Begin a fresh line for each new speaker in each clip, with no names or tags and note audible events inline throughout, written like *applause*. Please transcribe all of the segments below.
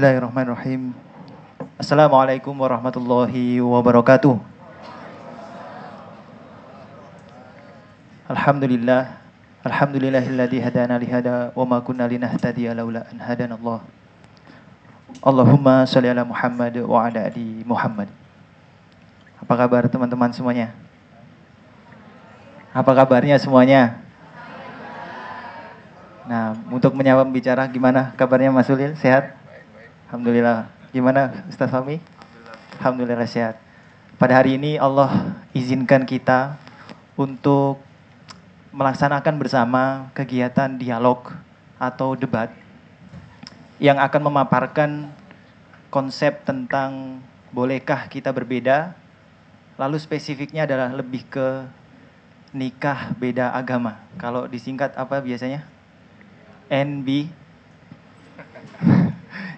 Bismillahirrahmanirrahim. Assalamualaikum warahmatullahi wabarakatuh. Alhamdulillah. Alhamdulillahilladzi hadana lihada wa ma kunna linahtadiya laula an hadana Allah. Allahumma shalli ala Muhammad wa ala ali Muhammad. Apa kabar teman-teman semuanya? Apa kabarnya semuanya? Nah, untuk menyapa bicara gimana kabarnya Mas Ulil? Sehat? Alhamdulillah. Gimana Ustaz Fahmi? Alhamdulillah. Alhamdulillah sehat. Pada hari ini Allah izinkan kita untuk melaksanakan bersama kegiatan dialog atau debat yang akan memaparkan konsep tentang bolehkah kita berbeda lalu spesifiknya adalah lebih ke nikah beda agama. Kalau disingkat apa biasanya? NB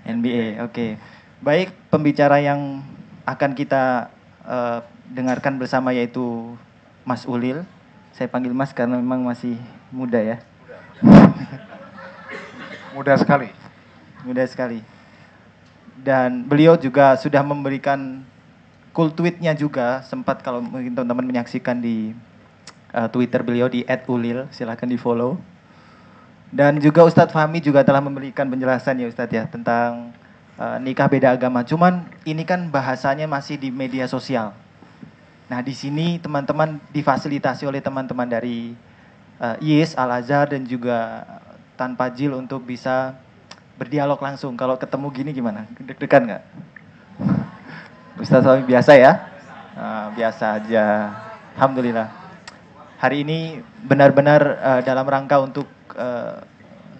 NBA. Oke. Okay. Baik, pembicara yang akan kita uh, dengarkan bersama yaitu Mas Ulil. Saya panggil Mas karena memang masih muda ya. *laughs* Muda, sekali. Muda sekali. Dan beliau juga sudah memberikan cool tweetnya juga sempat kalau mungkin teman-teman menyaksikan di uh, Twitter beliau di @ulil silahkan di follow dan juga Ustadz Fahmi juga telah memberikan penjelasan ya Ustadz ya tentang e, nikah beda agama. Cuman ini kan bahasanya masih di media sosial. Nah di sini teman-teman difasilitasi oleh teman-teman dari eh, e, IIS, Al Azhar dan juga tanpa jil untuk bisa berdialog langsung. Kalau ketemu gini gimana? Deg-degan nggak? Ustadz Fahmi biasa ya? E, biasa aja. Alhamdulillah. Hari ini benar-benar uh, dalam rangka untuk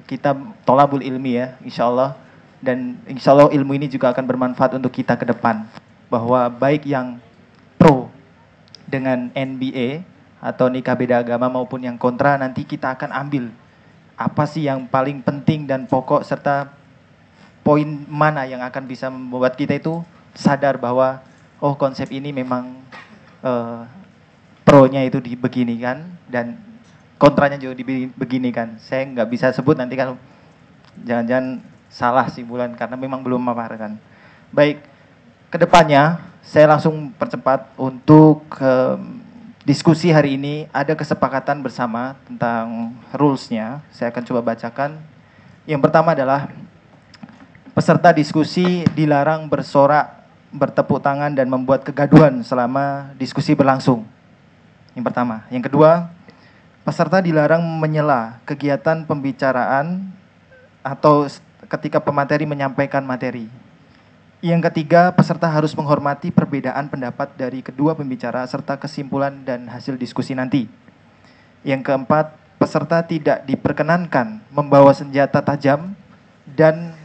tolak Tolabul Ilmi ya, insya Allah. Dan insya Allah ilmu ini juga akan bermanfaat untuk kita ke depan. Bahwa baik yang pro dengan NBA atau nikah beda agama maupun yang kontra nanti kita akan ambil apa sih yang paling penting dan pokok serta poin mana yang akan bisa membuat kita itu sadar bahwa oh konsep ini memang uh, eh, nya itu di begini kan dan kontranya juga begini kan. Saya nggak bisa sebut nanti kalau jangan-jangan salah si bulan karena memang belum mapar kan. Baik, kedepannya saya langsung percepat untuk um, diskusi hari ini ada kesepakatan bersama tentang rules-nya. Saya akan coba bacakan. Yang pertama adalah peserta diskusi dilarang bersorak, bertepuk tangan dan membuat kegaduhan selama diskusi berlangsung. Yang pertama. Yang kedua, Peserta dilarang menyela kegiatan pembicaraan atau ketika pemateri menyampaikan materi. Yang ketiga, peserta harus menghormati perbedaan pendapat dari kedua pembicara serta kesimpulan dan hasil diskusi nanti. Yang keempat, peserta tidak diperkenankan membawa senjata tajam dan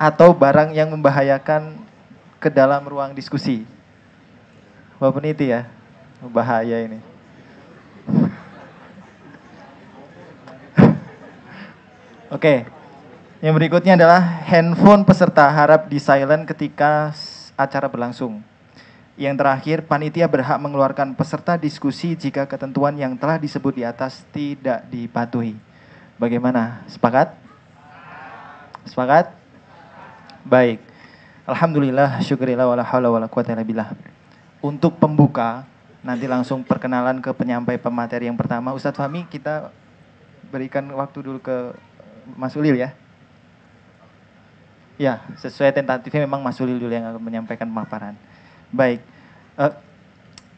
atau barang yang membahayakan ke dalam ruang diskusi. Bapak peniti ya, bahaya ini. Oke. Yang berikutnya adalah handphone peserta harap di silent ketika acara berlangsung. Yang terakhir, panitia berhak mengeluarkan peserta diskusi jika ketentuan yang telah disebut di atas tidak dipatuhi. Bagaimana? Sepakat? Sepakat? Baik. Alhamdulillah, syukurillah wala hawla wala quwata illa Untuk pembuka, nanti langsung perkenalan ke penyampai pemateri yang pertama. Ustadz Fahmi, kita berikan waktu dulu ke Mas Ulil ya. Ya, sesuai tentatifnya memang Mas Ulil dulu yang akan menyampaikan pemaparan. Baik. Uh,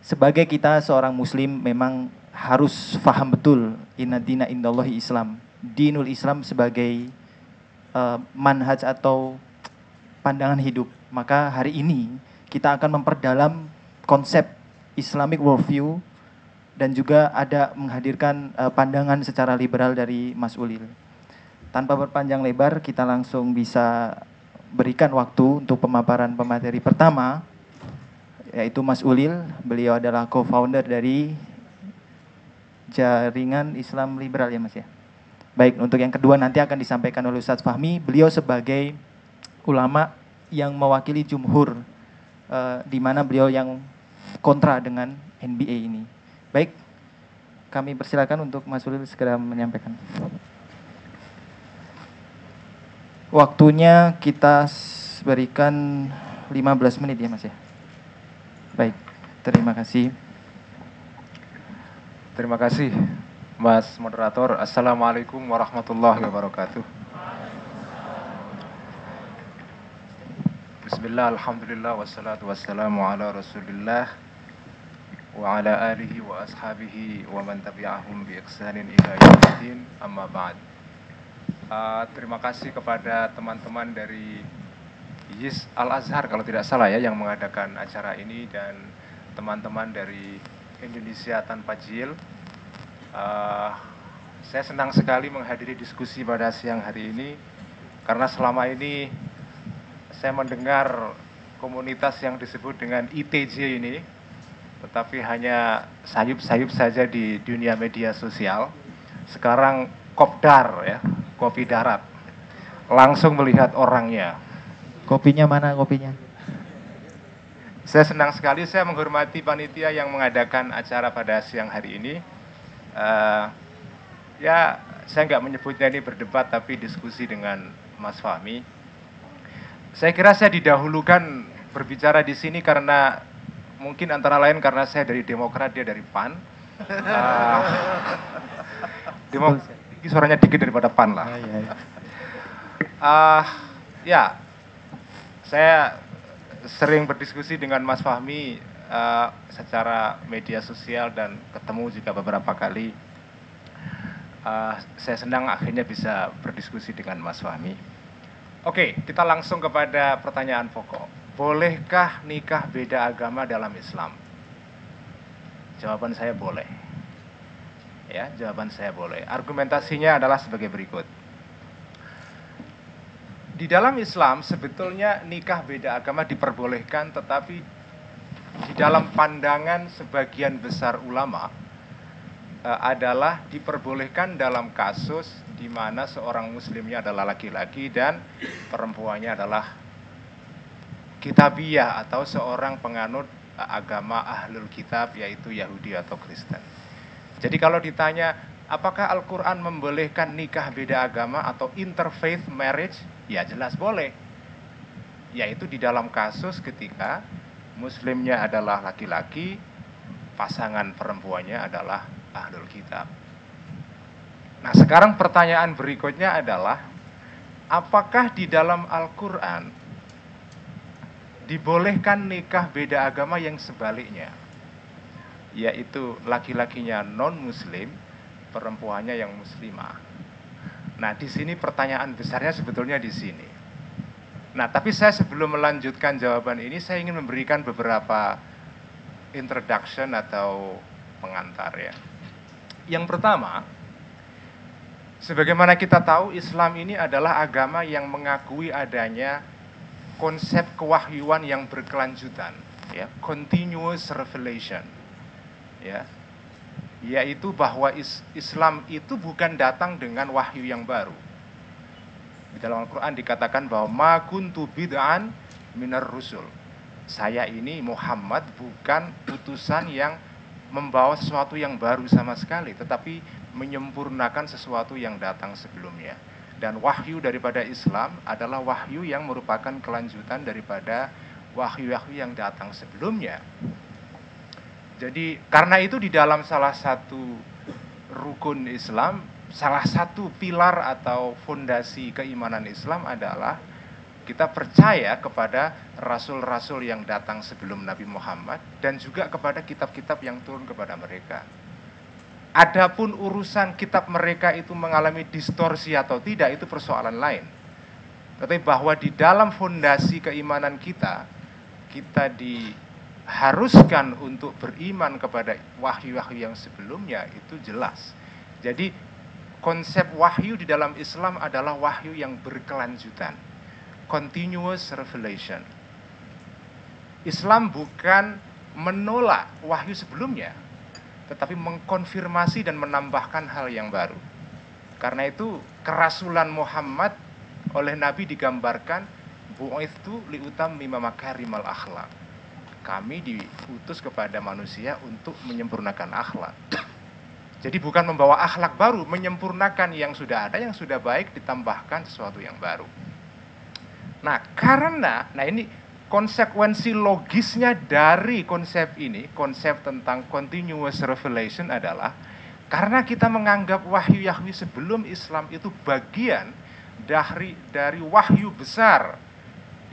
sebagai kita seorang muslim memang harus faham betul inna dina indallahi Islam. Dinul Islam sebagai uh, manhaj atau pandangan hidup. Maka hari ini kita akan memperdalam konsep Islamic worldview dan juga ada menghadirkan uh, pandangan secara liberal dari Mas Ulil tanpa berpanjang lebar kita langsung bisa berikan waktu untuk pemaparan pemateri pertama yaitu Mas Ulil. Beliau adalah co-founder dari Jaringan Islam Liberal ya Mas ya. Baik, untuk yang kedua nanti akan disampaikan oleh Ustadz Fahmi. Beliau sebagai ulama yang mewakili jumhur eh, di mana beliau yang kontra dengan NBA ini. Baik, kami persilakan untuk Mas Ulil segera menyampaikan. Waktunya kita berikan 15 menit ya Mas ya. Baik, terima kasih. Terima kasih
Mas Moderator. Assalamualaikum warahmatullahi wabarakatuh. Bismillah, Alhamdulillah, wassalatu wassalamu ala rasulillah wa ala alihi wa ashabihi wa man tabi'ahum bi ihsanin ila amma ba'd. Eh, terima kasih kepada teman-teman dari Yis Al Azhar kalau tidak salah ya yang mengadakan acara ini dan teman-teman dari Indonesia tanpa Jil. Uh, saya senang sekali menghadiri diskusi pada siang hari ini karena selama ini saya mendengar komunitas yang disebut dengan ITJ ini tetapi hanya sayup-sayup saja di dunia media sosial. Sekarang Kopdar ya, kopi darat. Langsung melihat orangnya.
Kopinya mana kopinya?
Saya senang sekali saya menghormati panitia yang mengadakan acara pada siang hari ini. Uh, ya, saya nggak menyebutnya ini berdebat tapi diskusi dengan Mas Fahmi. Saya kira saya didahulukan berbicara di sini karena mungkin antara lain karena saya dari Demokrat dia dari PAN.
Uh, *laughs* eh,
Demokrat. Ini suaranya dikit daripada pan lah. Ya, ya, ya. uh, ya, saya sering berdiskusi dengan Mas Fahmi uh, secara media sosial dan ketemu juga beberapa kali. Uh, saya senang akhirnya bisa berdiskusi dengan Mas Fahmi. Oke, okay, kita langsung kepada pertanyaan pokok. Bolehkah nikah beda agama dalam Islam? Jawaban saya boleh. Ya, jawaban saya boleh. Argumentasinya adalah sebagai berikut. Di dalam Islam sebetulnya nikah beda agama diperbolehkan tetapi di dalam pandangan sebagian besar ulama e, adalah diperbolehkan dalam kasus di mana seorang muslimnya adalah laki-laki dan perempuannya adalah kitabiah atau seorang penganut eh, agama ahlul kitab yaitu Yahudi atau Kristen. Jadi kalau ditanya apakah Al-Qur'an membolehkan nikah beda agama atau interfaith marriage? Ya jelas boleh. Yaitu di dalam kasus ketika muslimnya adalah laki-laki, pasangan perempuannya adalah ahlul kitab. Nah, sekarang pertanyaan berikutnya adalah apakah di dalam Al-Qur'an dibolehkan nikah beda agama yang sebaliknya? yaitu laki-lakinya non-muslim, perempuannya yang muslimah. Nah, di sini pertanyaan besarnya sebetulnya di sini. Nah, tapi saya sebelum melanjutkan jawaban ini, saya ingin memberikan beberapa introduction atau pengantar ya. Yang pertama, sebagaimana kita tahu Islam ini adalah agama yang mengakui adanya konsep kewahyuan yang berkelanjutan, ya, continuous revelation ya yaitu bahwa Islam itu bukan datang dengan wahyu yang baru. Di dalam Al-Qur'an dikatakan bahwa ma kuntu bid'an minar rusul. Saya ini Muhammad bukan putusan yang membawa sesuatu yang baru sama sekali, tetapi menyempurnakan sesuatu yang datang sebelumnya. Dan wahyu daripada Islam adalah wahyu yang merupakan kelanjutan daripada wahyu-wahyu yang datang sebelumnya. Jadi karena itu di dalam salah satu rukun Islam, salah satu pilar atau fondasi keimanan Islam adalah kita percaya kepada rasul-rasul yang datang sebelum Nabi Muhammad dan juga kepada kitab-kitab yang turun kepada mereka. Adapun urusan kitab mereka itu mengalami distorsi atau tidak itu persoalan lain. Tetapi bahwa di dalam fondasi keimanan kita kita di haruskan untuk beriman kepada wahyu-wahyu yang sebelumnya itu jelas. Jadi konsep wahyu di dalam Islam adalah wahyu yang berkelanjutan. Continuous revelation. Islam bukan menolak wahyu sebelumnya, tetapi mengkonfirmasi dan menambahkan hal yang baru. Karena itu kerasulan Muhammad oleh Nabi digambarkan bu'ithu liutam mimma makarimal akhlak kami diutus kepada manusia untuk menyempurnakan akhlak. Jadi bukan membawa akhlak baru, menyempurnakan yang sudah ada, yang sudah baik ditambahkan sesuatu yang baru. Nah, karena nah ini konsekuensi logisnya dari konsep ini, konsep tentang continuous revelation adalah karena kita menganggap wahyu Yahweh sebelum Islam itu bagian dari dari wahyu besar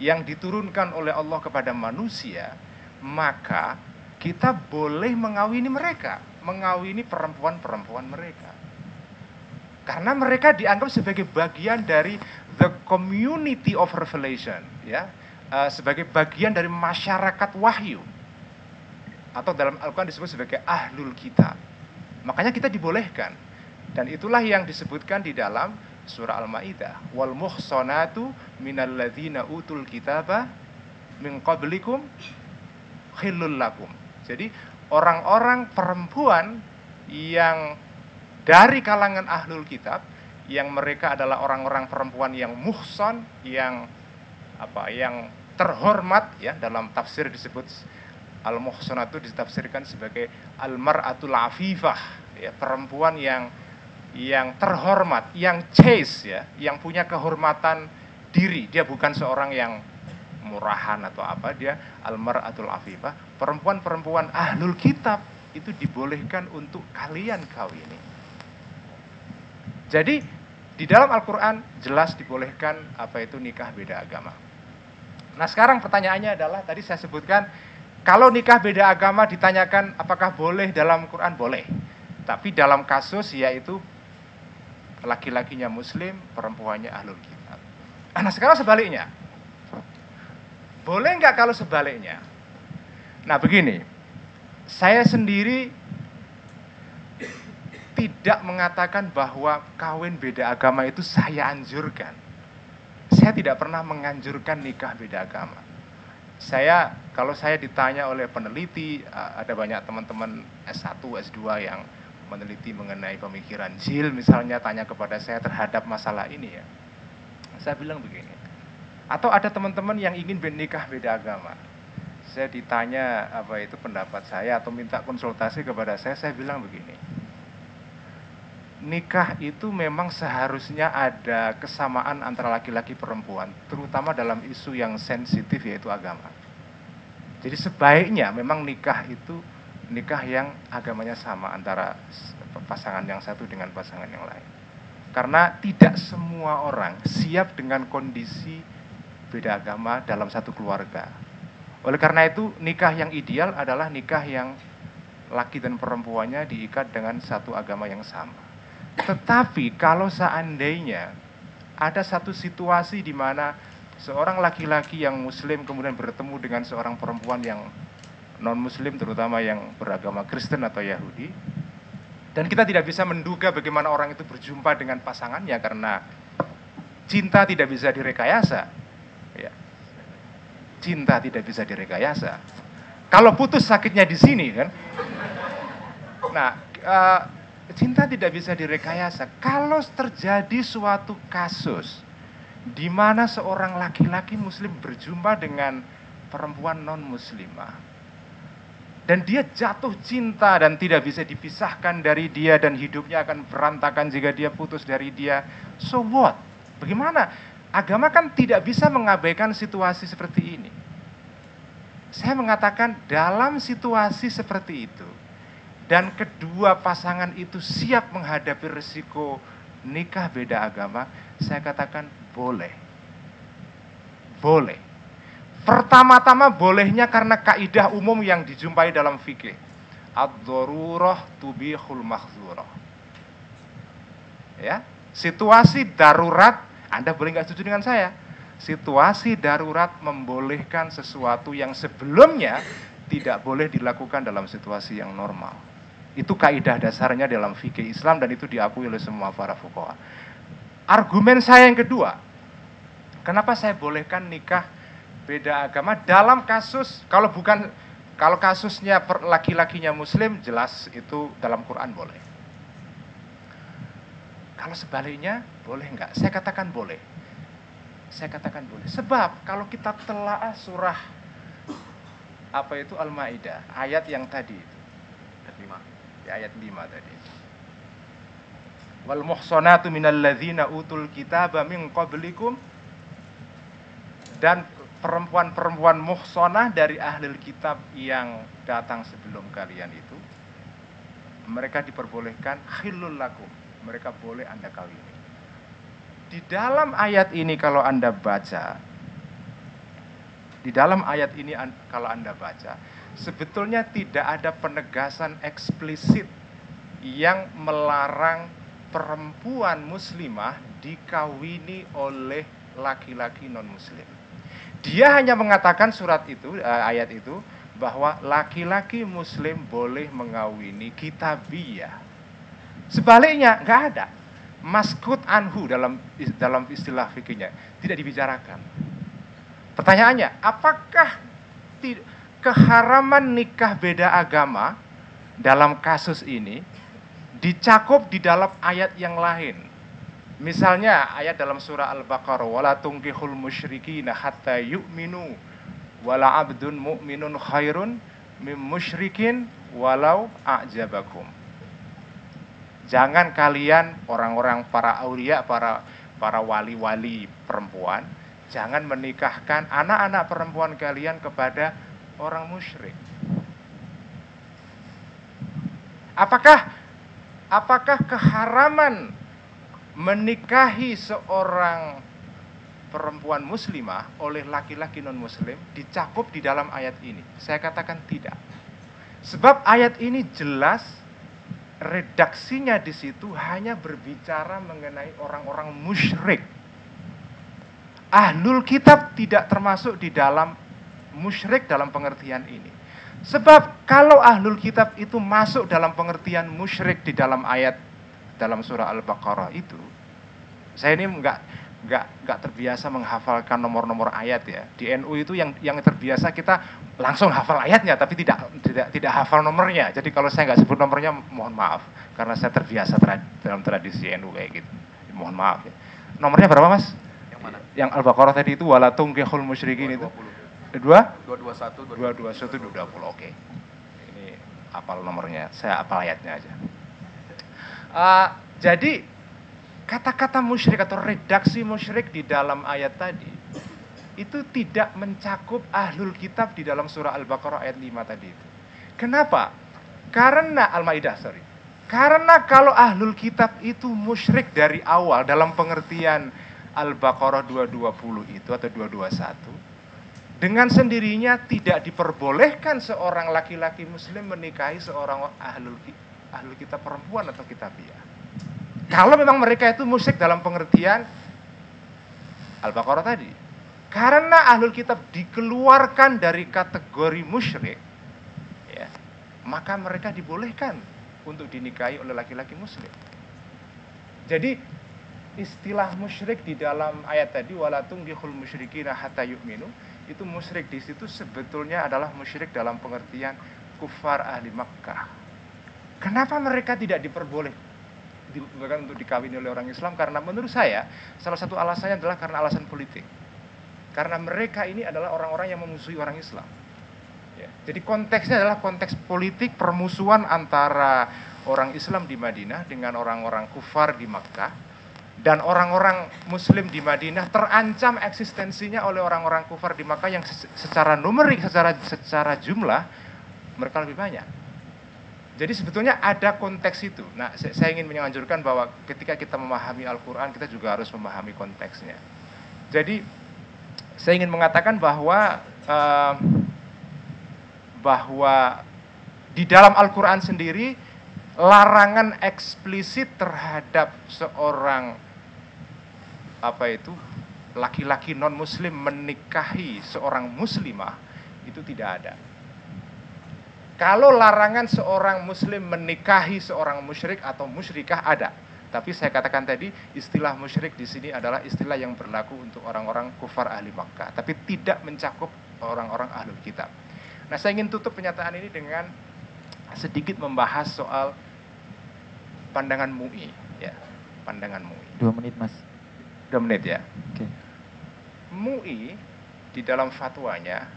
yang diturunkan oleh Allah kepada manusia, maka kita boleh mengawini mereka, mengawini perempuan-perempuan mereka. Karena mereka dianggap sebagai bagian dari the community of revelation, ya, uh, sebagai bagian dari masyarakat wahyu. Atau dalam Al-Qur'an disebut sebagai ahlul kita Makanya kita dibolehkan. Dan itulah yang disebutkan di dalam surah Al-Maidah. Wal muhsanatu minalladzina utul kitabah min qablikum khilul lakum. Jadi orang-orang perempuan yang dari kalangan ahlul kitab yang mereka adalah orang-orang perempuan yang muhson, yang apa, yang terhormat ya dalam tafsir disebut al muhsanatu ditafsirkan sebagai al mar'atul afifah ya perempuan yang yang terhormat, yang chase ya, yang punya kehormatan diri. Dia bukan seorang yang murahan atau apa dia almar almaratul afifah perempuan-perempuan ahlul kitab itu dibolehkan untuk kalian kau ini jadi di dalam Al-Quran jelas dibolehkan apa itu nikah beda agama nah sekarang pertanyaannya adalah tadi saya sebutkan kalau nikah beda agama ditanyakan apakah boleh dalam Quran boleh tapi dalam kasus yaitu laki-lakinya muslim perempuannya ahlul kitab nah sekarang sebaliknya boleh nggak kalau sebaliknya? Nah begini, saya sendiri tidak mengatakan bahwa kawin beda agama itu saya anjurkan. Saya tidak pernah menganjurkan nikah beda agama. Saya kalau saya ditanya oleh peneliti, ada banyak teman-teman S1, S2 yang meneliti mengenai pemikiran Zil misalnya tanya kepada saya terhadap masalah ini ya. Saya bilang begini. Atau ada teman-teman yang ingin nikah beda agama. Saya ditanya apa itu pendapat saya atau minta konsultasi kepada saya, saya bilang begini. Nikah itu memang seharusnya ada kesamaan antara laki-laki perempuan, terutama dalam isu yang sensitif yaitu agama. Jadi sebaiknya memang nikah itu nikah yang agamanya sama antara pasangan yang satu dengan pasangan yang lain. Karena tidak semua orang siap dengan kondisi beda agama dalam satu keluarga. Oleh karena itu, nikah yang ideal adalah nikah yang laki dan perempuannya diikat dengan satu agama yang sama. Tetapi kalau seandainya ada satu situasi di mana seorang laki-laki yang muslim kemudian bertemu dengan seorang perempuan yang non-muslim terutama yang beragama Kristen atau Yahudi dan kita tidak bisa menduga bagaimana orang itu berjumpa dengan pasangannya karena cinta tidak bisa direkayasa Ya. Cinta tidak bisa direkayasa. Kalau putus sakitnya di sini kan. Nah, uh, cinta tidak bisa direkayasa. Kalau terjadi suatu kasus di mana seorang laki-laki muslim berjumpa dengan perempuan non muslimah dan dia jatuh cinta dan tidak bisa dipisahkan dari dia dan hidupnya akan berantakan jika dia putus dari dia. So what? Bagaimana? agama kan tidak bisa mengabaikan situasi seperti ini. Saya mengatakan dalam situasi seperti itu dan kedua pasangan itu siap menghadapi risiko nikah beda agama, saya katakan boleh. Boleh. Pertama-tama bolehnya karena kaidah umum yang dijumpai dalam fikih. Ad-darurah tubihul mahzurah. Ya, situasi darurat anda boleh nggak setuju dengan saya? Situasi darurat membolehkan sesuatu yang sebelumnya tidak boleh dilakukan dalam situasi yang normal. Itu kaidah dasarnya dalam fikih Islam dan itu diakui oleh semua para fuqaha. Argumen saya yang kedua, kenapa saya bolehkan nikah beda agama dalam kasus kalau bukan kalau kasusnya laki-lakinya muslim jelas itu dalam Quran boleh kalau sebaliknya, boleh nggak? Saya katakan boleh. Saya katakan boleh. Sebab kalau kita telaah surah apa itu Al-Maidah, ayat yang tadi itu. Ayat 5. Ya, ayat 5 tadi itu. Wal muhsanatu minal ladzina utul kitaba min qablikum dan perempuan-perempuan muhsanah dari ahli kitab yang datang sebelum kalian itu mereka diperbolehkan khilul lakum mereka boleh Anda kawini. Di dalam ayat ini kalau Anda baca, di dalam ayat ini kalau Anda baca, sebetulnya tidak ada penegasan eksplisit yang melarang perempuan muslimah dikawini oleh laki-laki non-muslim. Dia hanya mengatakan surat itu, eh, ayat itu, bahwa laki-laki muslim boleh mengawini kitabiyah Sebaliknya nggak ada. Maskut anhu dalam dalam istilah fikihnya tidak dibicarakan. Pertanyaannya, apakah keharaman nikah beda agama dalam kasus ini dicakup di dalam ayat yang lain? Misalnya ayat dalam surah Al-Baqarah wala tungkihul musyrikiina hatta yu'minu wala abdun mu'minun khairun mim musyrikin walau a'jabakum. Jangan kalian orang-orang para aulia, para para wali-wali perempuan, jangan menikahkan anak-anak perempuan kalian kepada orang musyrik. Apakah apakah keharaman menikahi seorang perempuan muslimah oleh laki-laki non muslim dicakup di dalam ayat ini? Saya katakan tidak. Sebab ayat ini jelas redaksinya di situ hanya berbicara mengenai orang-orang musyrik. Ahlul kitab tidak termasuk di dalam musyrik dalam pengertian ini. Sebab kalau ahlul kitab itu masuk dalam pengertian musyrik di dalam ayat dalam surah Al-Baqarah itu, saya ini enggak nggak nggak terbiasa menghafalkan nomor-nomor ayat ya di NU itu yang yang terbiasa kita langsung hafal ayatnya tapi tidak tidak tidak hafal nomornya jadi kalau saya nggak sebut nomornya mohon maaf karena saya terbiasa tra dalam tradisi NU kayak gitu mohon maaf ya. nomornya berapa mas yang mana yang al-baqarah tadi itu walatung kehul musyrikin itu dua dua dua satu dua dua satu dua puluh oke ini apal nomornya saya apal ayatnya aja uh, jadi kata-kata musyrik atau redaksi musyrik di dalam ayat tadi itu tidak mencakup ahlul kitab di dalam surah Al-Baqarah ayat 5 tadi itu. Kenapa? Karena Al-Maidah, sorry. Karena kalau ahlul kitab itu musyrik dari awal dalam pengertian Al-Baqarah 220 itu atau 221 dengan sendirinya tidak diperbolehkan seorang laki-laki muslim menikahi seorang ahlul, ahlul kitab perempuan atau kitabiah. Kalau memang mereka itu musyrik dalam pengertian Al-Baqarah tadi. Karena ahlul kitab dikeluarkan dari kategori musyrik, ya, maka mereka dibolehkan untuk dinikahi oleh laki-laki muslim. Jadi istilah musyrik di dalam ayat tadi walatung dihul musyrikina hatta yu'minu itu musyrik di situ sebetulnya adalah musyrik dalam pengertian kufar ahli Makkah. Kenapa mereka tidak diperboleh? diperbolehkan untuk dikawini oleh orang Islam karena menurut saya salah satu alasannya adalah karena alasan politik. Karena mereka ini adalah orang-orang yang memusuhi orang Islam. Ya. Jadi konteksnya adalah konteks politik permusuhan antara orang Islam di Madinah dengan orang-orang kufar di Makkah dan orang-orang muslim di Madinah terancam eksistensinya oleh orang-orang kufar di Makkah yang secara numerik secara secara jumlah mereka lebih banyak. Jadi sebetulnya ada konteks itu. Nah, saya, ingin menganjurkan bahwa ketika kita memahami Al-Quran, kita juga harus memahami konteksnya. Jadi saya ingin mengatakan bahwa eh, bahwa di dalam Al-Quran sendiri larangan eksplisit terhadap seorang apa itu laki-laki non Muslim menikahi seorang Muslimah itu tidak ada. Kalau larangan seorang muslim menikahi seorang musyrik atau musyrikah ada. Tapi saya katakan tadi istilah musyrik di sini adalah istilah yang berlaku untuk orang-orang kufar ahli Makkah, tapi tidak mencakup orang-orang ahli kitab. Nah, saya ingin tutup pernyataan ini dengan sedikit membahas soal pandangan MUI, ya. Pandangan MUI.
Dua menit, Mas. Dua menit ya. Oke. Okay.
MUI di dalam fatwanya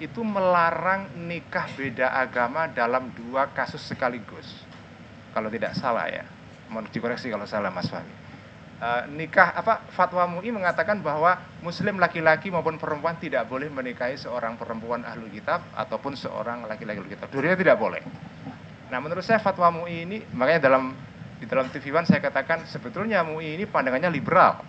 itu melarang nikah beda agama dalam dua kasus sekaligus. Kalau tidak salah ya, mohon dikoreksi kalau salah Mas Fahmi. E, nikah apa fatwa MUI mengatakan bahwa muslim laki-laki maupun perempuan tidak boleh menikahi seorang perempuan ahlu kitab ataupun seorang laki-laki ahlu kitab. Durinya tidak boleh. Nah, menurut saya fatwa MUI ini makanya dalam di dalam TV One saya katakan sebetulnya MUI ini pandangannya liberal.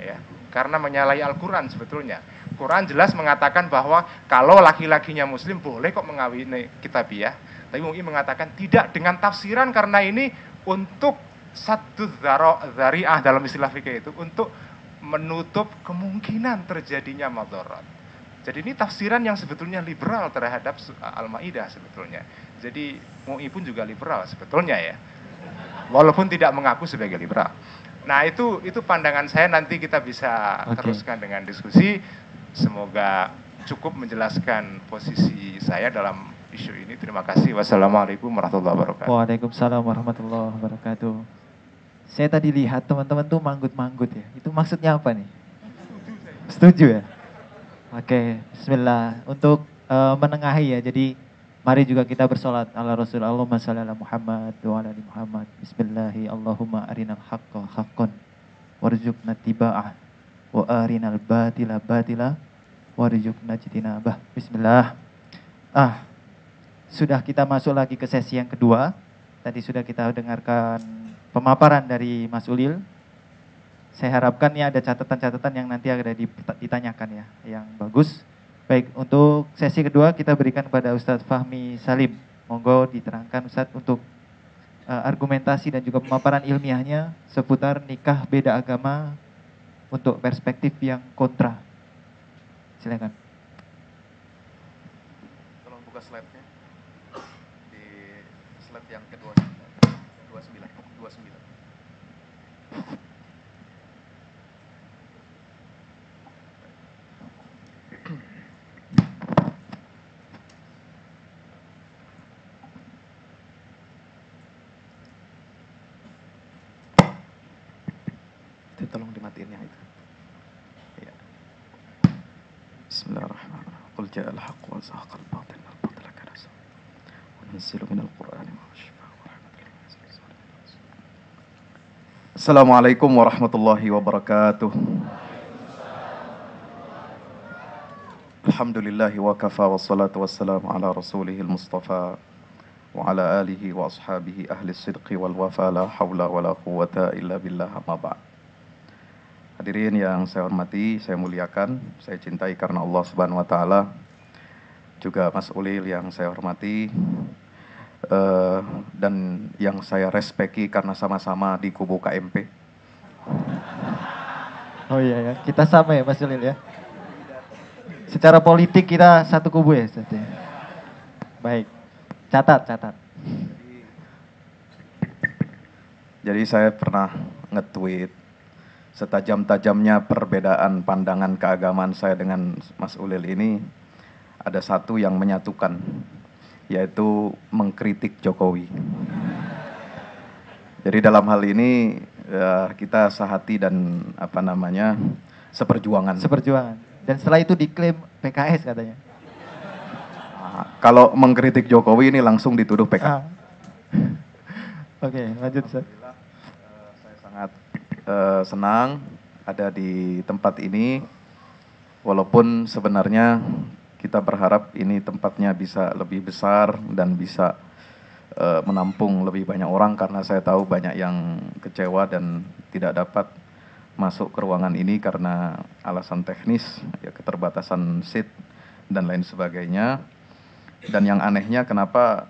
Ya, karena menyalahi Al-Qur'an sebetulnya Quran jelas mengatakan bahwa kalau laki-lakinya muslim boleh kok mengawini kitabiah. Ya. Tapi MUI mengatakan tidak dengan tafsiran karena ini untuk satu zariah dalam istilah fikih itu untuk menutup kemungkinan terjadinya madorat. Jadi ini tafsiran yang sebetulnya liberal terhadap Al-Maidah sebetulnya. Jadi MUI pun juga liberal sebetulnya ya. Walaupun tidak mengaku sebagai liberal. Nah, itu itu pandangan saya nanti kita bisa okay. teruskan dengan diskusi. Semoga cukup menjelaskan posisi saya dalam isu ini. Terima kasih. Wassalamualaikum warahmatullahi
wabarakatuh. Waalaikumsalam warahmatullahi wabarakatuh. Saya tadi lihat teman-teman tuh manggut-manggut ya. Itu maksudnya apa nih? Setuju ya? Oke, bismillah. Untuk uh, menengahi ya, jadi mari juga kita bersolat ala Rasulullah. Allahumma ala Muhammad wa ala Muhammad. Bismillahi Allahumma arinal haqqa haqqan warzuqna tiba'ah wa arinal batila batila warizukna jitinabah. Bismillah. Ah, sudah kita masuk lagi ke sesi yang kedua. Tadi sudah kita dengarkan pemaparan dari Mas Ulil. Saya harapkan ya ada catatan-catatan yang nanti ada ditanyakan ya, yang bagus. Baik, untuk sesi kedua kita berikan kepada Ustadz Fahmi Salim. Monggo diterangkan Ustadz untuk uh, argumentasi dan juga pemaparan ilmiahnya seputar nikah beda agama untuk perspektif yang kontra
silakan
tolong buka slide-nya di slide yang kedua 29 29 tolong dimatiinnya ya itu جاء الحق وزهق الباطل الباطل كان وننزل من القرآن ما هو شفاء ورحمة السلام عليكم ورحمة الله وبركاته الحمد لله وكفى والصلاة والسلام على رسوله المصطفى وعلى آله وأصحابه أهل الصدق والوفاء لا حول ولا قوة إلا بالله ما بعد Hadirin yang saya hormati, saya muliakan, saya cintai karena Allah Subhanahu wa taala. Juga Mas Ulil yang saya hormati uh, dan yang saya respeki karena sama-sama di kubu KMP.
Oh iya ya, kita sama ya Mas Ulil ya. Secara politik kita satu kubu ya, satu. Ya? Baik. Catat, catat.
Jadi, saya pernah nge-tweet setajam-tajamnya perbedaan pandangan keagamaan saya dengan Mas Ulil ini ada satu yang menyatukan yaitu mengkritik Jokowi. Jadi dalam hal ini uh, kita sehati dan apa namanya seperjuangan. Seperjuangan. Dan setelah itu diklaim PKS katanya. Nah, kalau mengkritik Jokowi ini langsung dituduh PKS. Ah. *laughs* Oke, okay, lanjut eh, Saya sangat Eh, senang ada di tempat ini walaupun sebenarnya kita berharap ini tempatnya bisa lebih besar dan bisa uh, menampung lebih banyak orang karena saya tahu banyak yang kecewa dan tidak dapat masuk ke ruangan ini karena alasan teknis ya keterbatasan seat dan lain sebagainya dan yang anehnya kenapa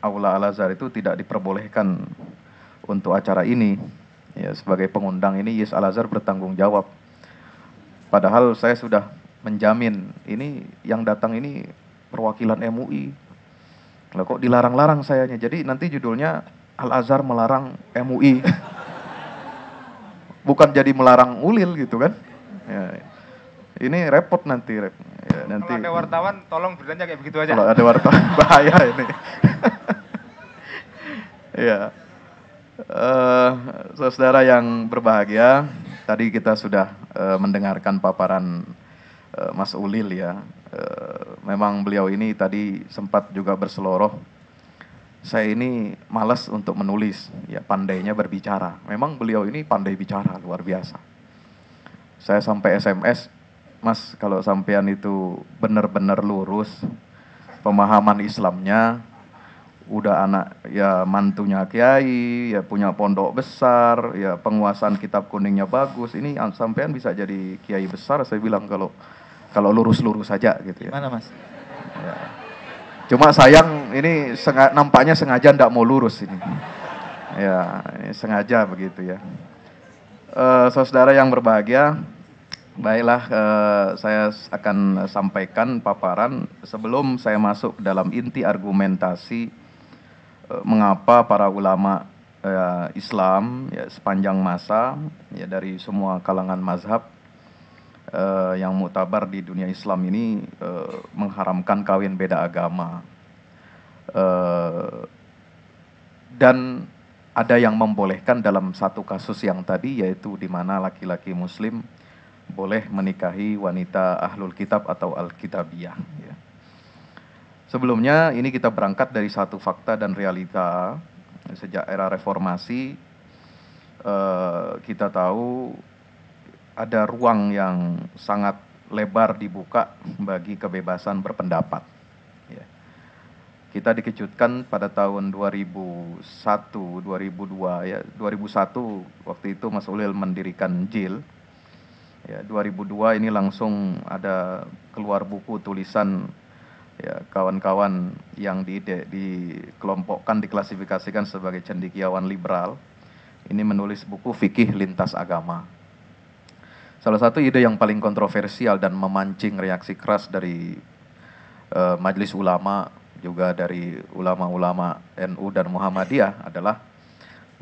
Aula Al Azhar itu tidak diperbolehkan untuk acara ini ya sebagai pengundang ini Yus Al Azhar bertanggung jawab. Padahal saya sudah menjamin ini yang datang ini perwakilan MUI. Lah kok dilarang-larang sayanya. Jadi nanti judulnya Al Azhar melarang MUI. *laughs* Bukan jadi melarang ulil gitu kan. Ya. Ini repot nanti. Ya, nanti kalau ada wartawan tolong beritanya kayak begitu aja. Kalau ada wartawan *laughs* bahaya ini. *laughs* ya. Uh, eh, saudara yang berbahagia, tadi kita sudah uh, mendengarkan paparan uh, Mas Ulil ya. Uh, memang beliau ini tadi sempat juga berseloroh. Saya ini malas untuk menulis, ya pandainya berbicara. Memang beliau ini pandai bicara luar biasa. Saya sampai SMS, Mas kalau sampean itu benar-benar lurus pemahaman Islamnya, udah anak ya mantunya kiai, ya punya pondok besar, ya penguasaan kitab kuningnya bagus. Ini sampean bisa jadi kiai besar saya bilang kalau kalau lurus-lurus saja gitu ya. Mana Mas? Ya. Cuma sayang ini seng, nampaknya sengaja ndak mau lurus ini. Ya, ini sengaja begitu ya. Uh, saudara yang berbahagia, Baiklah, eh, saya akan sampaikan paparan sebelum saya masuk dalam inti argumentasi Eh, mengapa para ulama uh, Islam ya, sepanjang masa ya dari semua kalangan mazhab uh, yang mutabar di dunia Islam ini uh, mengharamkan kawin beda agama uh, dan ada yang membolehkan dalam satu kasus yang tadi yaitu di mana laki-laki Muslim boleh menikahi wanita ahlul kitab atau alkitabiah Ya. Sebelumnya ini kita berangkat dari satu fakta dan realita sejak era reformasi eh, kita tahu ada ruang yang sangat lebar dibuka bagi kebebasan berpendapat. Ya. Kita dikejutkan pada tahun 2001, 2002 ya 2001 waktu itu Mas Ulil mendirikan JIL. Ya, 2002 ini langsung ada keluar buku tulisan ya kawan-kawan yang di, dikelompokkan diklasifikasikan sebagai cendikiawan liberal ini menulis buku fikih lintas agama. Salah satu ide yang paling kontroversial dan memancing reaksi keras dari uh, eh, majelis ulama juga dari ulama-ulama NU dan Muhammadiyah adalah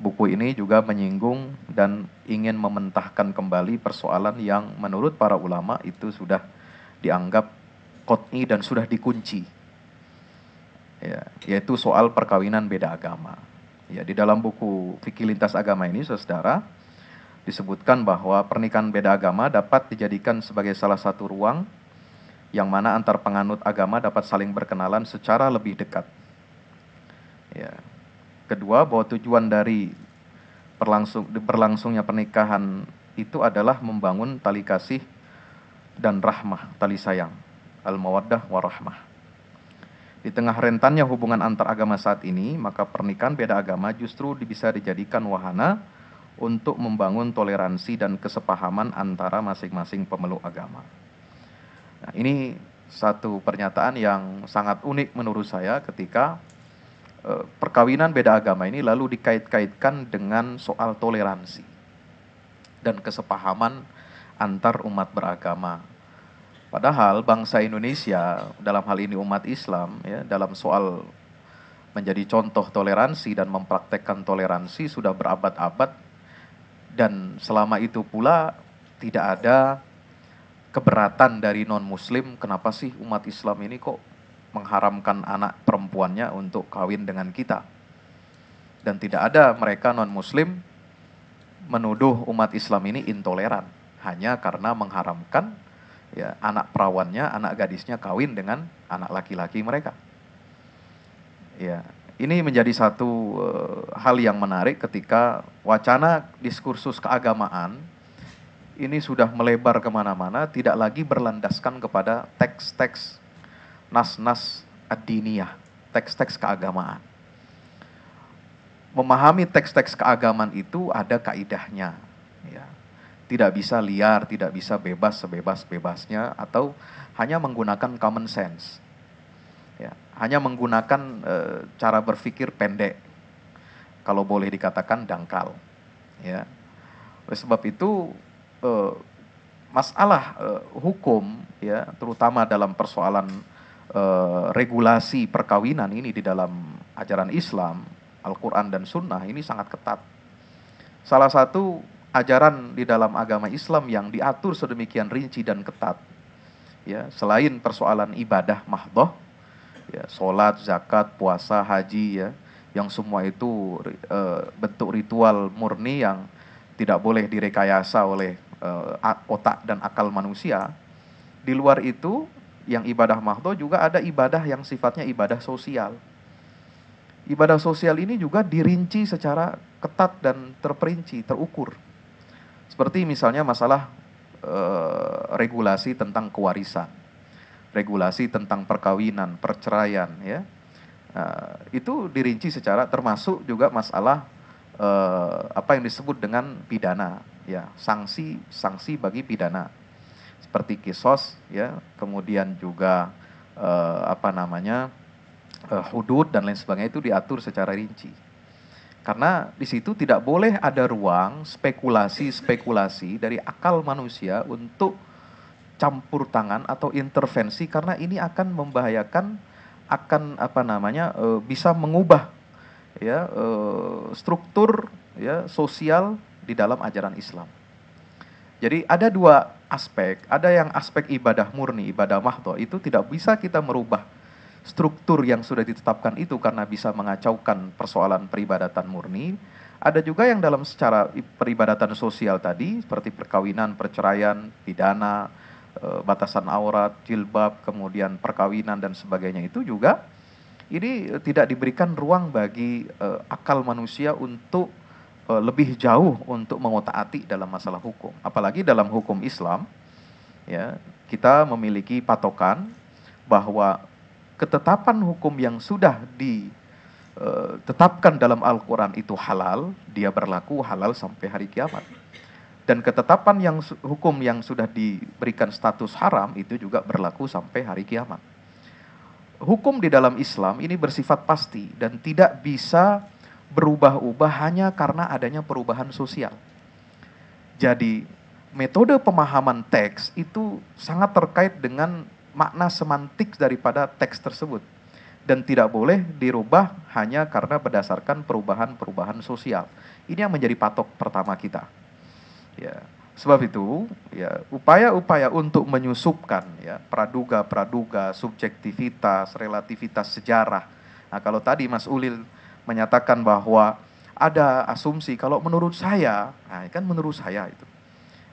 buku ini juga menyinggung dan ingin mementahkan kembali persoalan yang menurut para ulama itu sudah dianggap kotni dan sudah dikunci. Ya, yaitu soal perkawinan beda agama. Ya, di dalam buku Fikih Lintas Agama ini, saudara, disebutkan bahwa pernikahan beda agama dapat dijadikan sebagai salah satu ruang yang mana antar penganut agama dapat saling berkenalan secara lebih dekat. Ya. Kedua, bahwa tujuan dari berlangsung, berlangsungnya pernikahan itu adalah membangun tali kasih dan rahmah, tali sayang al-mawaddah warahmah. Di tengah rentannya hubungan antar agama saat ini, maka pernikahan beda agama justru bisa dijadikan wahana untuk membangun toleransi dan kesepahaman antara masing-masing pemeluk agama. Nah, ini satu pernyataan yang sangat unik menurut saya ketika eh, perkawinan beda agama ini lalu dikait-kaitkan dengan soal toleransi dan kesepahaman antar umat beragama. Padahal bangsa Indonesia dalam hal ini umat Islam ya dalam soal menjadi contoh toleransi dan mempraktekkan toleransi sudah berabad-abad dan selama itu pula tidak ada keberatan dari non-muslim kenapa sih umat Islam ini kok mengharamkan anak perempuannya untuk kawin dengan kita dan tidak ada mereka non-muslim menuduh umat Islam ini intoleran hanya karena mengharamkan ya, anak perawannya, anak gadisnya kawin dengan anak laki-laki mereka. Ya, ini menjadi satu uh, hal yang menarik ketika wacana diskursus keagamaan ini sudah melebar kemana-mana, tidak lagi berlandaskan kepada teks-teks nas-nas ad teks-teks keagamaan. Memahami teks-teks keagamaan itu ada kaidahnya, tidak bisa liar, tidak bisa bebas sebebas-bebasnya atau hanya menggunakan common sense. Ya, hanya menggunakan e, cara berpikir pendek. Kalau boleh dikatakan dangkal. Ya. Oleh sebab itu e, masalah e, hukum ya, terutama dalam persoalan e, regulasi perkawinan ini di dalam ajaran Islam, Al-Qur'an dan Sunnah ini sangat ketat. Salah satu ajaran di dalam agama Islam yang diatur sedemikian rinci dan ketat. Ya, selain persoalan ibadah mahdoh, ya, sholat, zakat, puasa, haji, ya, yang semua itu e, bentuk ritual murni yang tidak boleh direkayasa oleh e, otak dan akal manusia. Di luar itu, yang ibadah mahdoh juga ada ibadah yang sifatnya ibadah sosial. Ibadah sosial ini juga dirinci secara ketat dan terperinci, terukur seperti misalnya masalah e, regulasi tentang kewarisan, regulasi tentang perkawinan, perceraian, ya. Eh, itu dirinci secara termasuk juga masalah e, apa yang disebut dengan pidana, ya, sanksi sanksi bagi pidana seperti kisos, ya, kemudian juga e, apa namanya e, hudud dan lain sebagainya itu diatur secara rinci. Karena di situ tidak boleh ada ruang spekulasi-spekulasi dari akal manusia untuk campur tangan atau intervensi karena ini akan membahayakan akan apa namanya e, bisa mengubah ya e, struktur ya sosial di dalam ajaran Islam. Jadi ada dua aspek, ada yang aspek ibadah murni, ibadah mahdoh itu tidak bisa kita merubah struktur yang sudah ditetapkan itu karena bisa mengacaukan persoalan peribadatan murni. Ada juga yang dalam secara peribadatan sosial tadi seperti perkawinan, perceraian, pidana, eh, batasan aurat, jilbab, kemudian perkawinan dan sebagainya itu juga ini eh, tidak diberikan ruang bagi eh, akal manusia untuk lebih jauh untuk mengotak-atik dalam masalah hukum. Apalagi dalam hukum Islam ya, kita memiliki patokan bahwa ketetapan hukum yang sudah ditetapkan e, dalam Al-Quran itu halal, dia berlaku halal sampai hari kiamat. Dan ketetapan yang hukum yang sudah diberikan status haram itu juga berlaku sampai hari kiamat. Hukum di dalam Islam ini bersifat pasti dan tidak bisa berubah-ubah hanya karena adanya perubahan sosial. Jadi metode pemahaman teks itu sangat terkait dengan makna semantik daripada teks tersebut dan tidak boleh dirubah hanya karena berdasarkan perubahan-perubahan sosial. Ini yang menjadi patok pertama kita. Ya, sebab itu, ya, upaya-upaya untuk menyusupkan ya praduga-praduga, subjektivitas, relativitas sejarah. Nah, kalau tadi Mas Ulil menyatakan bahwa ada asumsi kalau menurut saya, nah kan menurut saya itu.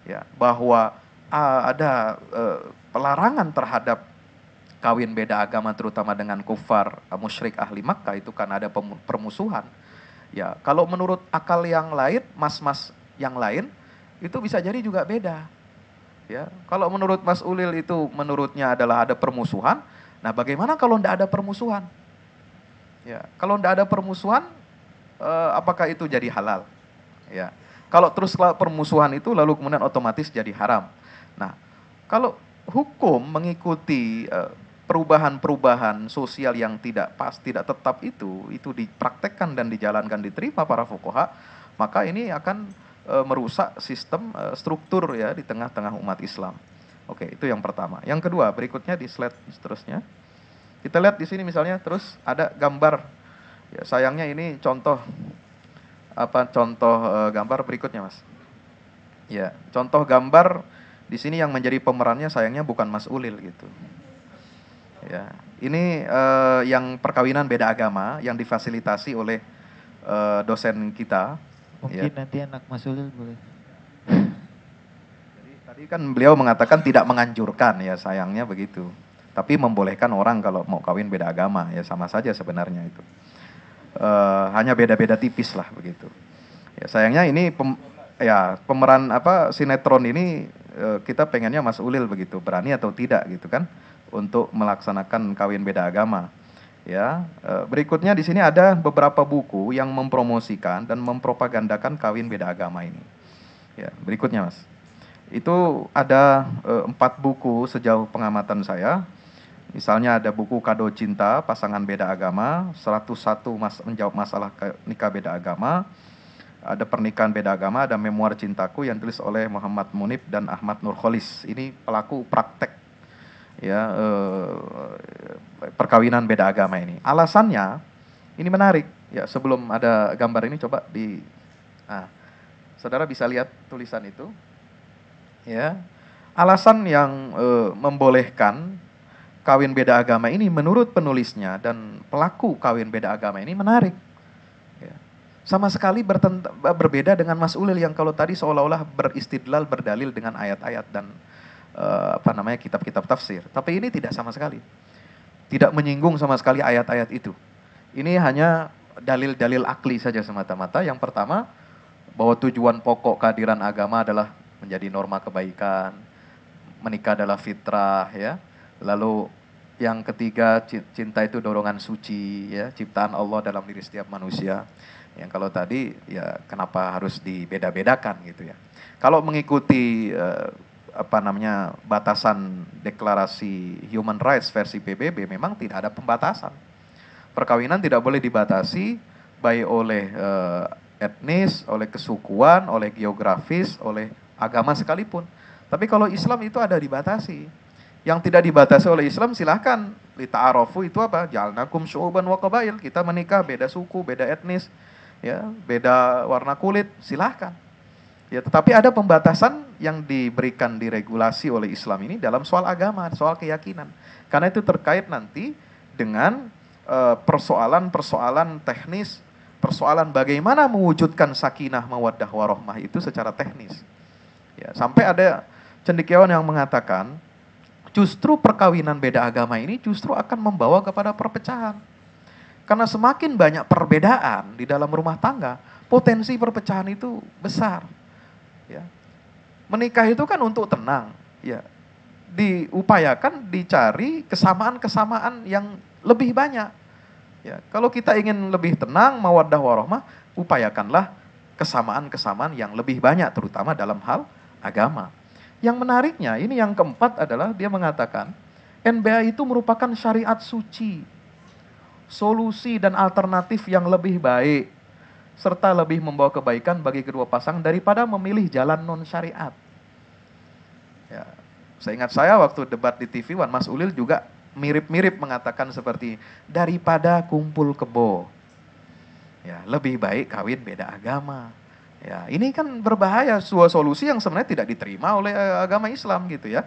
Ya, bahwa ah, ada eh, pelarangan terhadap kawin beda agama terutama dengan kufar eh, musyrik ahli Makkah itu kan ada permusuhan. Ya, kalau menurut akal yang lain, mas-mas yang lain itu bisa jadi juga beda. Ya, kalau menurut Mas Ulil itu menurutnya adalah ada permusuhan. Nah, bagaimana kalau tidak ada permusuhan? Ya, kalau tidak ada permusuhan, eh, apakah itu jadi halal? Ya, kalau terus permusuhan itu lalu kemudian otomatis jadi haram. Nah, kalau hukum mengikuti eh, perubahan-perubahan sosial yang tidak pas, tidak tetap itu, itu dipraktekkan dan dijalankan diterima para fukoha, maka ini akan eh, merusak sistem eh, struktur ya di tengah-tengah umat Islam. Oke, itu yang pertama. Yang kedua, berikutnya di slide seterusnya. Kita lihat di sini misalnya terus ada gambar. Ya, sayangnya ini contoh apa contoh e, gambar berikutnya, Mas. Ya, contoh gambar di sini yang menjadi pemerannya sayangnya bukan Mas Ulil gitu. Ya, ini uh, yang perkawinan beda agama yang difasilitasi oleh uh, dosen kita.
Mungkin ya. nanti anak Mas
Ulil boleh. Jadi, tadi kan beliau mengatakan tidak menganjurkan ya sayangnya begitu. Tapi membolehkan orang kalau mau kawin beda agama ya sama saja sebenarnya itu. Uh, hanya beda-beda tipis lah begitu. Ya, sayangnya ini pem, ya pemeran apa sinetron ini Eh, kita pengennya Mas Ulil begitu berani atau tidak gitu kan untuk melaksanakan kawin beda agama ya eh, berikutnya di sini ada beberapa buku yang mempromosikan dan mempropagandakan kawin beda agama ini ya berikutnya mas itu ada eh, empat buku sejauh pengamatan saya misalnya ada buku kado cinta pasangan beda agama 101 mas menjawab masalah nikah beda agama ada pernikahan beda agama, ada memoir cintaku yang tulis oleh Muhammad Munib dan Ahmad Nurholis. Ini pelaku praktek ya eh, perkawinan beda agama ini. Alasannya ini menarik. Ya sebelum ada gambar ini coba di, nah, saudara bisa lihat tulisan itu. Ya alasan yang eh, membolehkan kawin beda agama ini menurut penulisnya dan pelaku kawin beda agama ini menarik sama sekali berbeda dengan Mas Ulil yang kalau tadi seolah-olah beristidlal berdalil dengan ayat-ayat dan uh, apa namanya kitab-kitab tafsir. Tapi ini tidak sama sekali. Tidak menyinggung sama sekali ayat-ayat itu. Ini hanya dalil-dalil akli saja semata-mata. Yang pertama bahwa tujuan pokok kehadiran agama adalah menjadi norma kebaikan, menikah adalah fitrah ya. Lalu yang ketiga cinta itu dorongan suci ya, ciptaan Allah dalam diri setiap manusia yang kalau tadi ya kenapa harus dibeda-bedakan gitu ya. Kalau mengikuti eh, apa namanya batasan deklarasi human rights versi PBB memang tidak ada pembatasan. Perkawinan tidak boleh dibatasi baik oleh eh, etnis, oleh kesukuan, oleh geografis, oleh agama sekalipun. Tapi kalau Islam itu ada dibatasi. Yang tidak dibatasi oleh Islam silahkan. Lita'arofu itu apa? Jalnakum syu'uban wa Kita menikah beda suku, beda etnis ya beda warna kulit silahkan ya tetapi ada pembatasan yang diberikan diregulasi oleh Islam ini dalam soal agama soal keyakinan karena itu terkait nanti dengan eh, persoalan-persoalan teknis persoalan bagaimana mewujudkan sakinah mawaddah warohmah itu secara teknis ya sampai ada cendekiawan yang mengatakan justru perkawinan beda agama ini justru akan membawa kepada perpecahan karena semakin banyak perbedaan di dalam rumah tangga, potensi perpecahan itu besar. Ya. Menikah itu kan untuk tenang, ya. Diupayakan dicari kesamaan-kesamaan yang lebih banyak. Ya, kalau kita ingin lebih tenang, mawaddah warahmah, upayakanlah kesamaan-kesamaan yang lebih banyak terutama dalam hal agama. Yang menariknya, ini yang keempat adalah dia mengatakan, NBA itu merupakan syariat suci solusi dan alternatif yang lebih baik serta lebih membawa kebaikan bagi kedua pasang daripada memilih jalan non syariat. Ya, saya ingat saya waktu debat di TV Wan Mas Ulil juga mirip-mirip mengatakan seperti daripada kumpul kebo. Ya, lebih baik kawin beda agama. Ya, ini kan berbahaya sebuah solusi yang sebenarnya tidak diterima oleh eh, agama Islam gitu ya.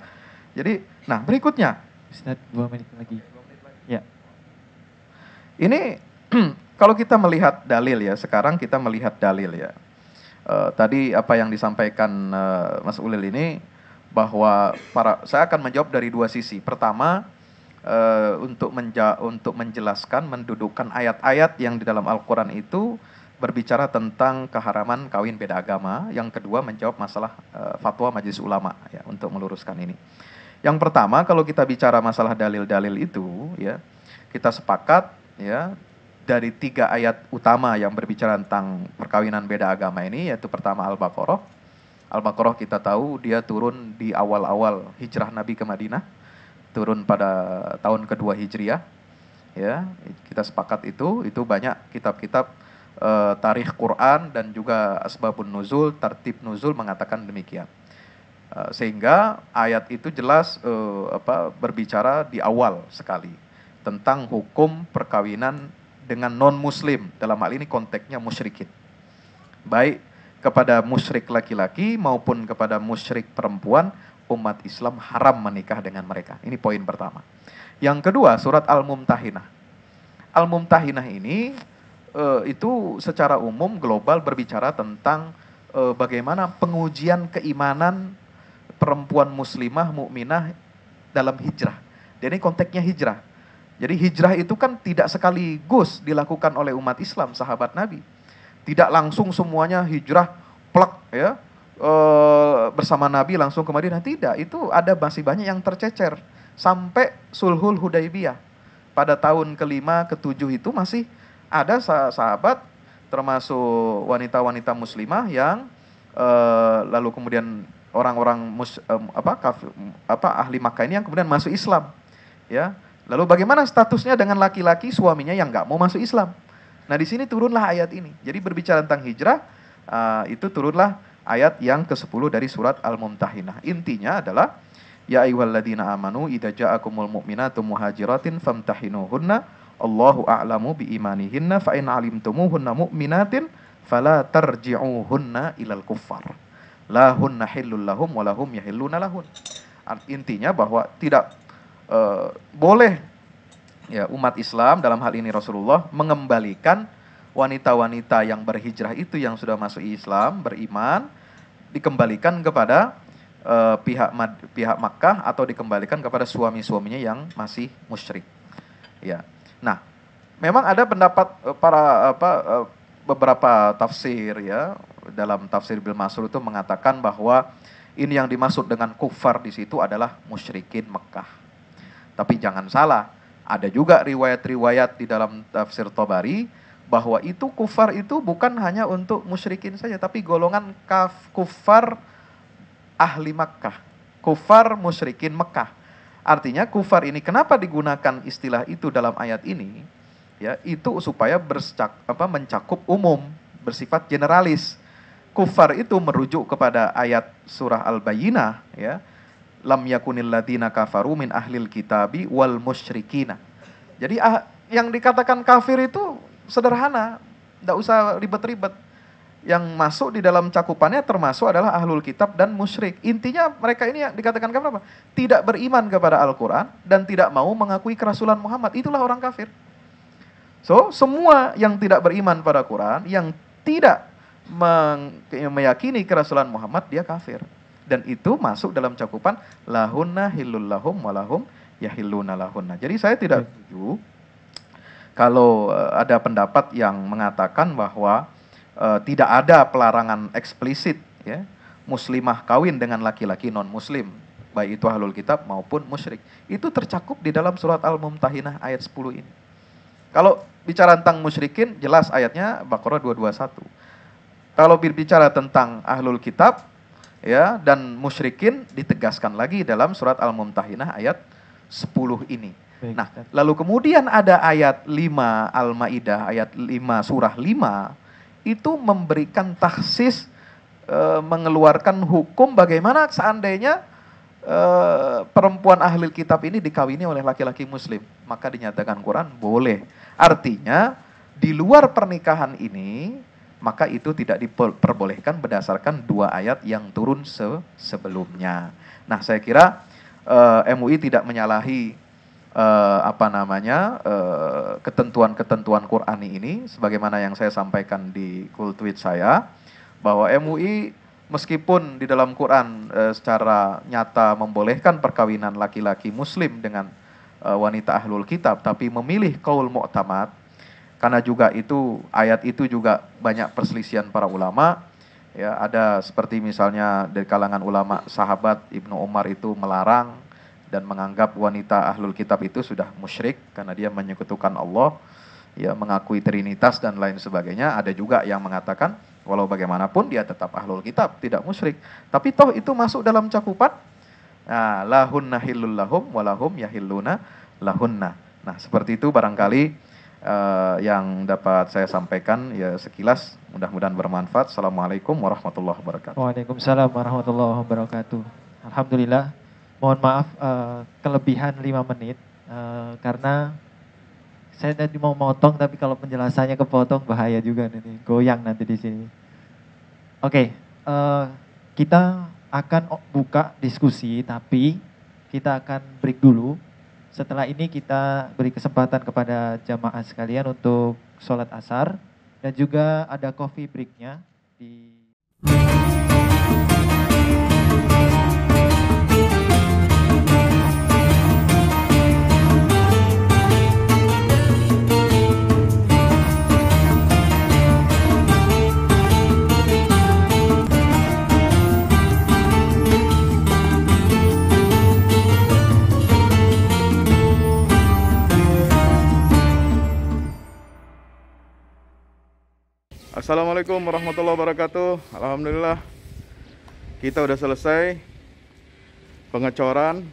Jadi, nah berikutnya. Ustaz, dua menit lagi. Ya, dua menit lagi. ya. Ini *clears throat* kalau kita melihat dalil ya, sekarang kita melihat dalil ya. E, tadi apa yang disampaikan e, Mas Ulil ini bahwa para saya akan menjawab dari dua sisi. Pertama, e, untuk menja, untuk menjelaskan mendudukkan ayat-ayat yang di dalam Al-Qur'an itu berbicara tentang keharaman kawin beda agama. Yang kedua menjawab masalah e, fatwa majelis ulama ya untuk meluruskan ini. Yang pertama kalau kita bicara masalah dalil-dalil itu ya kita sepakat ya dari tiga ayat utama yang berbicara tentang perkawinan beda agama ini yaitu pertama Al-Baqarah. Al-Baqarah kita tahu dia turun di awal-awal hijrah Nabi ke Madinah, turun pada tahun kedua Hijriah. Ya, kita sepakat itu, itu banyak kitab-kitab e, tarikh Quran dan juga asbabun nuzul, tertib nuzul mengatakan demikian. Eh, sehingga ayat itu jelas e, apa berbicara di awal sekali tentang hukum perkawinan dengan non-muslim. Dalam hal ini konteksnya musyrikin. Baik kepada musyrik laki-laki maupun kepada musyrik perempuan, umat Islam haram menikah dengan mereka. Ini poin pertama. Yang kedua, surat Al-Mumtahinah. Al-Mumtahinah ini eh, itu secara umum global berbicara tentang eh, bagaimana pengujian keimanan perempuan muslimah mukminah dalam hijrah. jadi konteksnya hijrah jadi hijrah itu kan tidak sekaligus dilakukan oleh umat Islam, sahabat Nabi. Tidak langsung semuanya hijrah plek ya e, bersama Nabi langsung ke Madinah. Tidak, itu ada masih banyak yang tercecer sampai Sulhul Hudaybiyah. Pada tahun kelima, ketujuh itu masih ada sahabat termasuk wanita-wanita muslimah yang e, lalu kemudian orang-orang mus, e, apa, kaf, apa ahli Makkah ini yang kemudian masuk Islam. Ya, Lalu bagaimana statusnya dengan laki-laki suaminya yang nggak mau masuk Islam? Nah di sini turunlah ayat ini. Jadi berbicara tentang hijrah uh, itu turunlah ayat yang ke-10 dari surat Al-Mumtahinah. Intinya adalah Ya ayyuhalladzina amanu idza ja'akumul mu'minatu muhajiratin famtahinuhunna Allahu a'lamu biimanihinna fa'in in 'alimtumuhunna mu'minatin fala tarji'uhunna ilal kuffar. La hunna hillul lahum walahum lahum yahilluna lahun. Intinya bahwa tidak Eh, boleh ya umat Islam dalam hal ini Rasulullah mengembalikan wanita-wanita yang berhijrah itu yang sudah masuk Islam beriman dikembalikan kepada uh, pihak Mad, pihak Makkah atau dikembalikan kepada suami-suaminya yang masih musyrik. Ya. Nah, memang ada pendapat eh, para apa beberapa tafsir ya dalam tafsir Ibnu Mas'ud itu mengatakan bahwa ini yang dimaksud dengan kufar di situ adalah musyrikin Mekah tapi jangan salah, ada juga riwayat-riwayat di dalam tafsir Tobari bahwa itu kufar itu bukan hanya untuk musyrikin saja, tapi golongan kaf, kufar ahli Makkah, kufar musyrikin Mekah. Artinya kufar ini kenapa digunakan istilah itu dalam ayat ini? Ya, itu supaya bersak, apa, mencakup umum, bersifat generalis. Kufar itu merujuk kepada ayat surah Al-Bayyinah, ya lam yakunil ladina kafaru min ahlil kitabi wal musyrikina. Jadi ah, yang dikatakan kafir itu sederhana, tidak usah ribet-ribet. Yang masuk di dalam cakupannya termasuk adalah ahlul kitab dan musyrik. Intinya mereka ini yang dikatakan kafir apa? Tidak beriman kepada Al-Quran dan tidak mau mengakui kerasulan Muhammad. Itulah orang kafir. So, semua yang tidak beriman pada Quran, yang tidak meyakini kerasulan Muhammad, dia kafir dan itu masuk dalam cakupan lahunna hilul lahum walahum yahiluna lahunna. Jadi saya tidak hmm. setuju kalau eh, ada pendapat yang mengatakan bahwa uh, tidak ada pelarangan eksplisit ya muslimah kawin dengan laki-laki non muslim baik itu halul kitab maupun musyrik. Itu tercakup di dalam surat Al-Mumtahinah ayat 10 ini. Kalau bicara tentang musyrikin jelas ayatnya Baqarah 221. Kalau berbicara tentang ahlul kitab ya dan musyrikin ditegaskan lagi dalam surat Al-Mumtahinah ayat 10 ini. Baik, nah, lalu kemudian ada ayat 5 Al-Maidah ayat 5 surah 5 itu memberikan taksis e, mengeluarkan hukum bagaimana seandainya e, perempuan ahli kitab ini dikawini oleh laki-laki muslim, maka dinyatakan Quran boleh. Artinya di luar pernikahan ini maka itu tidak diperbolehkan berdasarkan dua ayat yang turun se sebelumnya. Nah, saya kira uh, eh, MUI tidak menyalahi uh, apa namanya ketentuan eh, ketentuan-ketentuan Qurani ini, sebagaimana yang saya sampaikan di cool tweet saya, bahwa MUI meskipun di dalam Quran uh, secara nyata membolehkan perkawinan laki-laki Muslim dengan uh, wanita ahlul kitab, tapi memilih kaul mu'tamad karena juga itu ayat itu juga banyak perselisihan para ulama ya ada seperti misalnya dari kalangan ulama sahabat Ibnu Umar itu melarang dan menganggap wanita ahlul kitab itu sudah musyrik karena dia menyekutukan Allah ya mengakui trinitas dan lain sebagainya ada juga yang mengatakan walau bagaimanapun dia tetap ahlul kitab tidak musyrik tapi toh itu masuk dalam cakupan nah, lahunna hillul lahum walahum yahilluna lahunna nah seperti itu barangkali uh, yang dapat saya sampaikan ya sekilas mudah-mudahan bermanfaat. Assalamualaikum warahmatullahi wabarakatuh.
Waalaikumsalam warahmatullahi wabarakatuh. Alhamdulillah. Mohon maaf uh, kelebihan lima menit uh, karena saya tadi mau motong tapi kalau penjelasannya kepotong bahaya juga nanti goyang nanti di sini. Oke, okay, uh, kita akan buka diskusi tapi kita akan break dulu setelah ini kita beri kesempatan kepada jamaah sekalian untuk sholat asar dan juga ada coffee breaknya di.
Assalamualaikum warahmatullahi wabarakatuh Alhamdulillah Kita udah selesai Pengecoran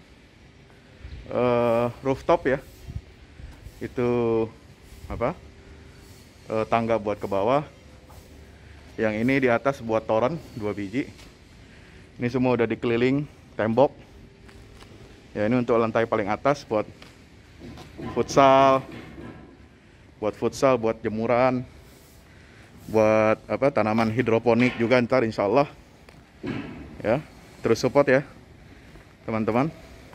uh, Rooftop ya Itu Apa uh, Tangga buat ke bawah Yang ini di atas buat toren Dua biji Ini semua udah dikeliling tembok Ya ini untuk lantai paling atas Buat futsal Buat futsal, buat jemuran buat apa tanaman hidroponik juga ntar insya Allah ya terus support ya teman-teman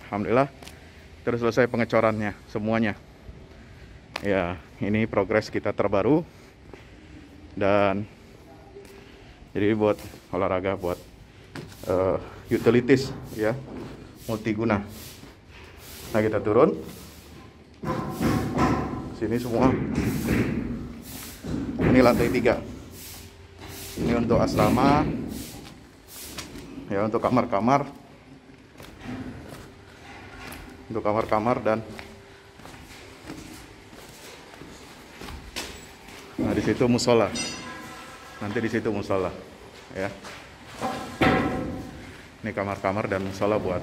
Alhamdulillah terus selesai pengecorannya semuanya ya ini progres kita terbaru dan jadi buat olahraga buat uh, utilities ya multiguna nah kita turun sini semua ini lantai tiga. Ini untuk asrama. Ya, untuk kamar-kamar. Untuk kamar-kamar dan Nah, di situ musola. Nanti di situ musola, ya. Ini kamar-kamar dan musola buat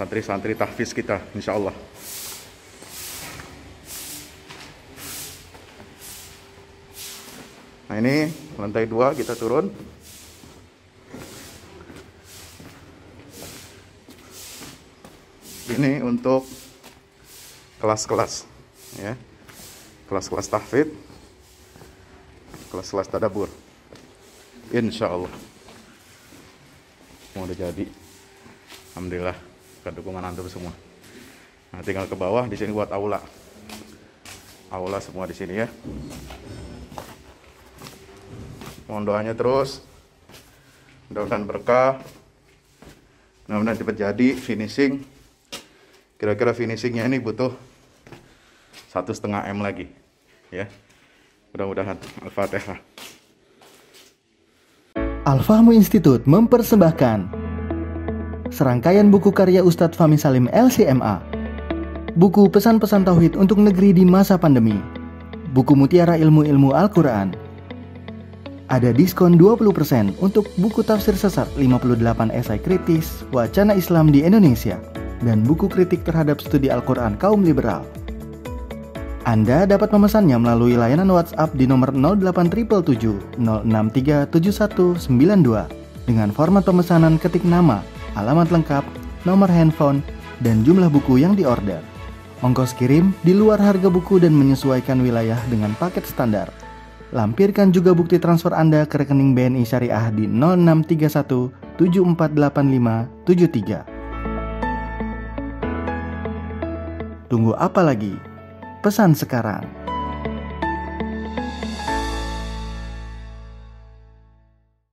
santri-santri tahfiz kita, insya Allah. ini lantai dua kita turun ini untuk kelas-kelas ya kelas-kelas tahfid kelas-kelas tadabur insya Allah mau jadi Alhamdulillah ke dukungan antum semua nah tinggal ke bawah di sini buat aula aula semua di sini ya mohon doanya terus mudah-mudahan berkah mudah-mudahan cepat jadi finishing kira-kira finishingnya ini butuh satu setengah m lagi ya mudah-mudahan al-fatihah
Al-Fahmu Institute mempersembahkan serangkaian buku karya Ustadz Fami Salim LCMA buku pesan-pesan tauhid untuk negeri di masa pandemi buku mutiara ilmu-ilmu Al-Quran ada diskon 20% untuk buku tafsir sesat 58 esai kritis wacana Islam di Indonesia dan buku kritik terhadap studi Al-Quran kaum liberal. Anda dapat memesannya melalui layanan WhatsApp di nomor 08777 063 7192 dengan format pemesanan ketik nama, alamat lengkap, nomor handphone, dan jumlah buku yang diorder. Ongkos kirim di luar harga buku dan menyesuaikan wilayah dengan paket standar. Lampirkan juga bukti transfer Anda ke rekening BNI Syariah di 0631 Tunggu apa lagi? Pesan sekarang.